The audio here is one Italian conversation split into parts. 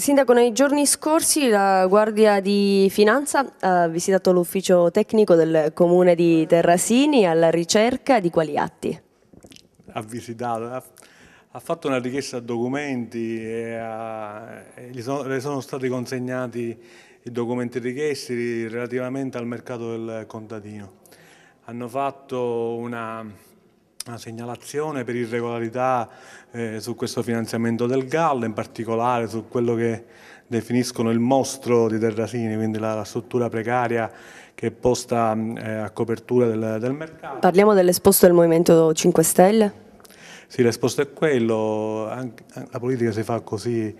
Sindaco, nei giorni scorsi la Guardia di Finanza ha visitato l'ufficio tecnico del comune di Terrasini alla ricerca di quali atti? Ha visitato, ha fatto una richiesta a documenti e, a, e gli sono, le sono stati consegnati i documenti richiesti relativamente al mercato del contadino. Hanno fatto una una segnalazione per irregolarità eh, su questo finanziamento del Gallo, in particolare su quello che definiscono il mostro di Terrasini, quindi la, la struttura precaria che è posta mm, eh, a copertura del, del mercato. Parliamo dell'esposto del Movimento 5 Stelle? Sì, l'esposto è quello, anche, la politica si fa così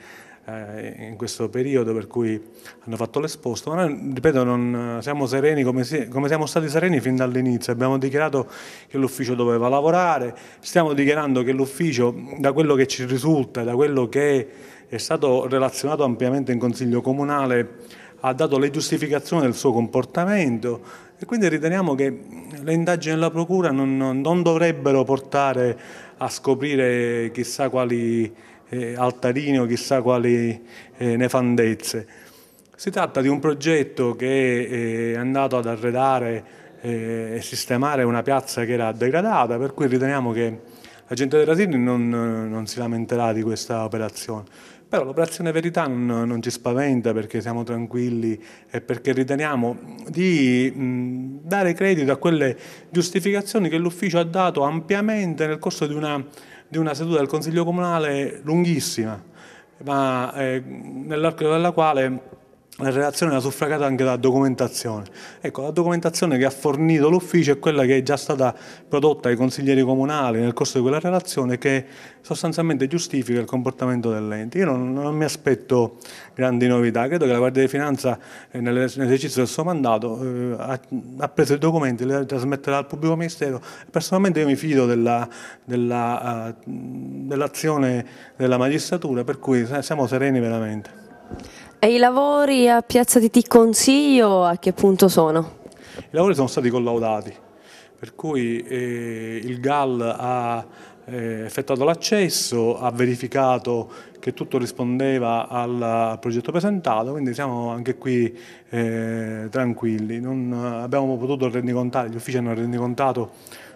eh, in questo periodo per cui hanno fatto l'esposto, ma noi, ripeto, non eh, siamo sereni come, come siamo stati sereni fin dall'inizio, abbiamo dichiarato che l'ufficio doveva lavorare, stiamo dichiarando che l'ufficio, da quello che ci risulta, da quello che è stato relazionato ampiamente in Consiglio Comunale, ha dato le giustificazioni del suo comportamento e quindi riteniamo che le indagini della Procura non, non dovrebbero portare a scoprire chissà quali eh, altarini o chissà quali eh, nefandezze. Si tratta di un progetto che eh, è andato ad arredare eh, e sistemare una piazza che era degradata, per cui riteniamo che la gente dei Rasini non, non, si lamenterà di questa operazione. Però l'operazione verità non, non, ci spaventa perché siamo tranquilli e perché riteniamo di mh, dare credito a quelle giustificazioni che l'ufficio ha dato ampiamente nel corso di una di una seduta del Consiglio Comunale lunghissima, ma eh, nell'arco della quale la relazione era suffragata anche dalla documentazione. Ecco, la documentazione che ha fornito l'ufficio è quella che è già stata prodotta ai consiglieri comunali nel corso di quella relazione che sostanzialmente giustifica il comportamento dell'ente. Io non, non mi aspetto grandi novità, credo che la Guardia di Finanza eh, nell'esercizio del suo mandato eh, ha, ha, preso i documenti, li trasmetterà al pubblico ministero. Personalmente io mi fido eh, dell'azione della, uh, dell della magistratura, per cui siamo sereni veramente. E i lavori a Piazza di Ti Consiglio a che punto sono? I lavori sono stati collaudati, per cui eh, il GAL ha eh, effettuato l'accesso, ha verificato che tutto rispondeva al, al progetto presentato, quindi siamo anche qui eh, tranquilli. Non abbiamo potuto rendicontare, gli uffici hanno rendicontato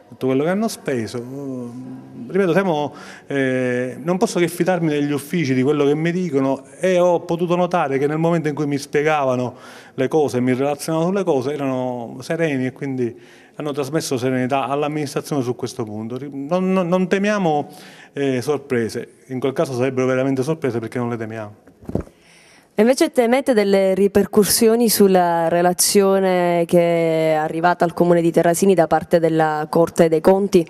tutto quello che hanno speso. Mm, ripeto, temo, eh, non posso che fidarmi degli uffici di quello che mi dicono e ho potuto notare che nel momento in cui mi spiegavano le cose, mi relazionavano sulle cose, erano sereni e quindi hanno trasmesso serenità all'amministrazione su questo punto. Non, non, non temiamo eh, sorprese, in quel caso sarebbero veramente sorprese perché non le temiamo. Invece temete delle ripercussioni sulla relazione che è arrivata al Comune di Terrasini da parte della Corte dei Conti?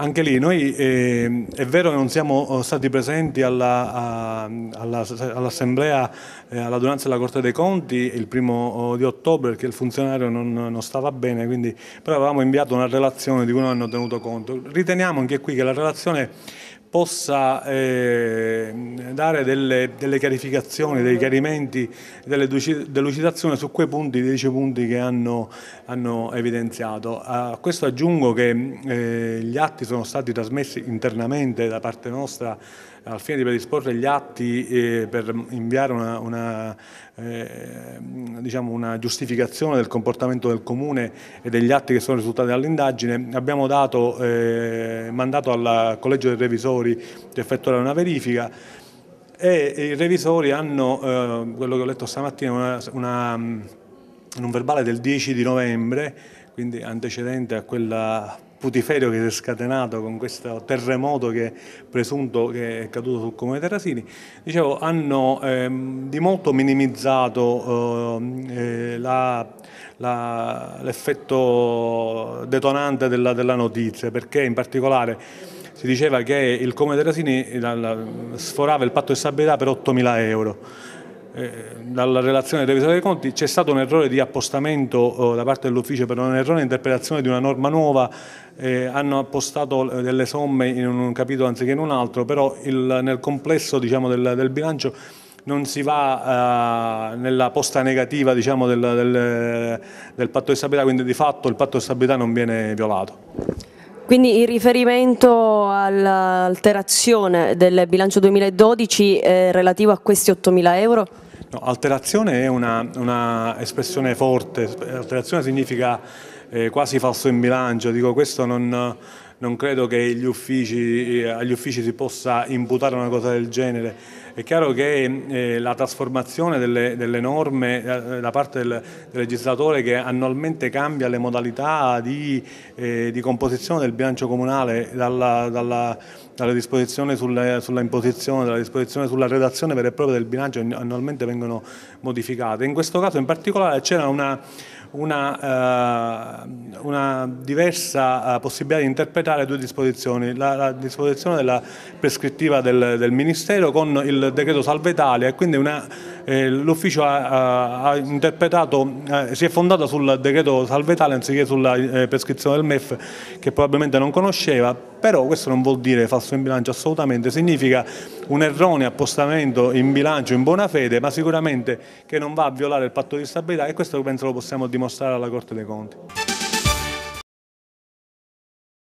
Anche lì, noi eh, è vero che non siamo eh, stati presenti all'assemblea, all eh, all'adunanza della Corte dei Conti il primo oh, di ottobre perché il funzionario non, non stava bene, quindi, però avevamo inviato una relazione di cui non hanno tenuto conto. Riteniamo anche qui che la relazione possa eh, dare delle, delle, chiarificazioni, dei chiarimenti, delle delucidazioni su quei punti, 10 punti che hanno, hanno evidenziato. A questo aggiungo che eh, gli atti sono stati trasmessi internamente da parte nostra al fine di predisporre gli atti eh, per inviare una, una eh, diciamo una giustificazione del comportamento del Comune e degli atti che sono risultati dall'indagine, abbiamo dato eh, mandato al Collegio dei Revisori di effettuare una verifica e i revisori hanno, eh, quello che ho letto stamattina, una, una, mm, un verbale del 10 di novembre, quindi antecedente a quella putiferio che si è scatenato con questo terremoto che presunto che è caduto sul comune Terrasini, dicevo, hanno ehm, di molto minimizzato ehm, eh, l'effetto detonante della, della notizia, perché in particolare si diceva che il Comune Terrasini sforava il patto di stabilità per 8.000 euro. Eh, dalla relazione deve dei conti, c'è stato un errore di appostamento eh, da parte dell'ufficio per un errore di interpretazione di una norma nuova, eh, hanno appostato eh, delle somme in un capitolo anziché in un altro, però il, nel complesso diciamo, del, del bilancio non si va eh, nella posta negativa diciamo, del, del, del, patto di stabilità, quindi di fatto il patto di stabilità non viene violato. Quindi in riferimento all'alterazione del bilancio 2012 eh, relativo a questi 8.000 euro? No, alterazione è una, una, espressione forte, alterazione significa eh, quasi falso in bilancio, dico questo non non credo che uffici, eh, agli uffici si possa imputare una cosa del genere. È chiaro che eh, la trasformazione delle, delle norme eh, da parte del, del, legislatore che annualmente cambia le modalità di, eh, di composizione del bilancio comunale dalla, dalla, dalla disposizione sulla, sulla, imposizione, dalla disposizione sulla redazione vera e propria del bilancio annualmente vengono modificate. In questo caso in particolare c'era una una, eh, una diversa eh, possibilità di interpretare due disposizioni, la, la disposizione della prescrittiva del, del Ministero con il decreto Salve Italia e quindi una eh, l'ufficio ha, ha, interpretato, eh, si è fondato sul decreto salve Italia anziché sulla eh, prescrizione del MEF che probabilmente non conosceva, però questo non vuol dire falso in bilancio assolutamente, significa un erroneo appostamento in bilancio in buona fede, ma sicuramente che non va a violare il patto di stabilità e questo penso lo possiamo dimostrare alla Corte dei Conti.